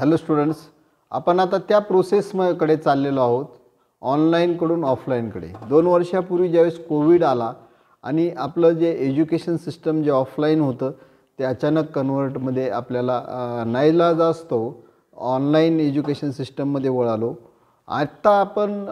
hello students आपण आता त्या प्रोसेसकडे चाललेलो आहोत ऑनलाईनकडून ऑफलाईनकडे दोन वर्षापूर्वी ज्यावेळेस कोविड आला आणि आपलं जे एज्युकेशन सिस्टम जे ऑफलाईन होतं ते अचानक कन्वर्टमध्ये आपल्याला नाईलाज असतो ऑनलाईन एज्युकेशन सिस्टममध्ये वळालो आत्ता आपण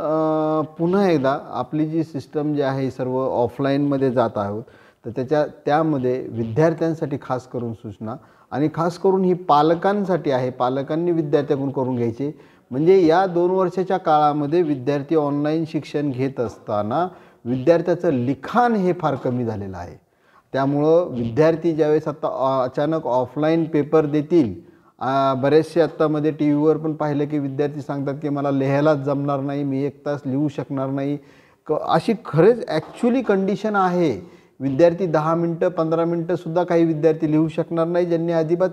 पुन्हा एकदा आपली जी सिस्टम जी आहे सर्व ऑफलाईनमध्ये जात आहोत तर त्याच्या त्यामध्ये विद्यार्थ्यांसाठी खास करून सूचना आणि खास करून ही पालकांसाठी आहे पालकांनी विद्यार्थ्याकडून करून घ्यायचे म्हणजे या दोन वर्षाच्या काळामध्ये विद्यार्थी ऑनलाईन शिक्षण घेत असताना विद्यार्थ्याचं लिखाण हे फार कमी झालेलं आहे त्यामुळं विद्यार्थी ज्यावेळेस आत्ता अचानक ऑफलाईन पेपर देतील बरेचसे आत्तामध्ये टी व्हीवर पण पाहिलं की विद्यार्थी सांगतात की मला लिहायलाच जमणार नाही मी एक तास लिहू शकणार नाही क अशी खरेच ॲक्च्युली कंडिशन आहे विद्यार्थी दहा मिनटं पंधरा मिनटंसुद्धा काही विद्यार्थी लिहू शकणार नाही ज्यांनी अजिबात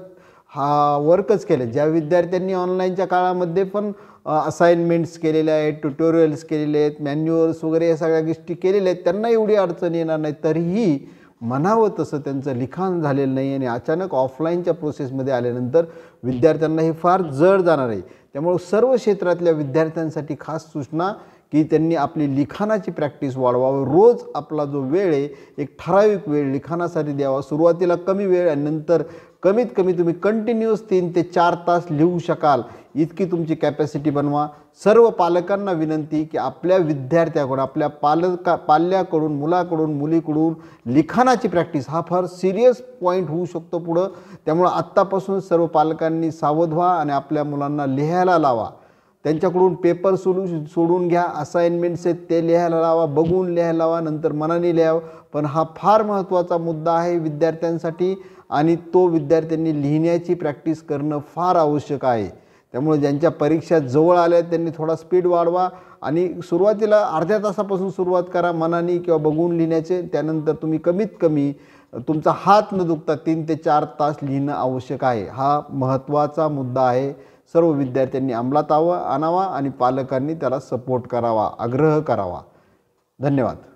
हा वर्कच केलं ज्या विद्यार्थ्यांनी ऑनलाईनच्या काळामध्ये पण असाइनमेंट्स केलेले आहेत ट्युटोरियल्स केलेले आहेत मॅन्युअल्स वगैरे या सगळ्या गोष्टी केलेल्या आहेत त्यांना एवढी अडचण येणार नाही तरीही म्हणावं तसं त्यांचं लिखाण झालेलं नाही आणि अचानक ऑफलाईनच्या प्रोसेसमध्ये आल्यानंतर विद्यार्थ्यांना हे फार जड जाणार आहे त्यामुळं सर्व क्षेत्रातल्या विद्यार्थ्यांसाठी खास सूचना की त्यांनी आपली लिखाणाची प्रॅक्टिस वाढवावं रोज आपला जो वेळ आहे एक ठराविक वेळ लिखाणासाठी द्यावा सुरुवातीला कमी वेळ आणि नंतर कमीत कमी तुम्ही कंटिन्युअस तीन ते चार तास लिहू शकाल इतकी तुमची कॅपॅसिटी बनवा सर्व पालकांना विनंती की आपल्या विद्यार्थ्याकडून आपल्या पालका पाल्याकडून मुलाकडून मुलीकडून लिखाणाची प्रॅक्टिस हा फार सिरियस पॉईंट होऊ शकतो पुढं त्यामुळं आत्तापासून सर्व पालकांनी सावध व्हा आणि आपल्या मुलांना लिहायला लावा त्यांच्याकडून पेपर सोडू सोडून घ्या असाइनमेंट्स आहेत ते लिहायला लावा बघून लिहायला लावा नंतर मनाने लिहावं पण हा फार महत्त्वाचा मुद्दा आहे विद्यार्थ्यांसाठी आणि तो विद्यार्थ्यांनी लिहिण्याची प्रॅक्टिस करणं फार आवश्यक आहे त्यामुळे ज्यांच्या परीक्षा जवळ आल्या त्यांनी थोडा स्पीड वाढवा आणि सुरुवातीला अर्ध्या तासापासून सुरुवात करा मनाने किंवा बघून लिहिण्याचे त्यानंतर तुम्ही कमीत कमी तुमचा हात न दुखता तीन ते चार तास लिहिणं आवश्यक आहे हा महत्त्वाचा मुद्दा आहे सर्व विद्यार्थ्यांनी अंमलात आवा आणावा आणि पालकांनी त्याला सपोर्ट करावा आग्रह करावा धन्यवाद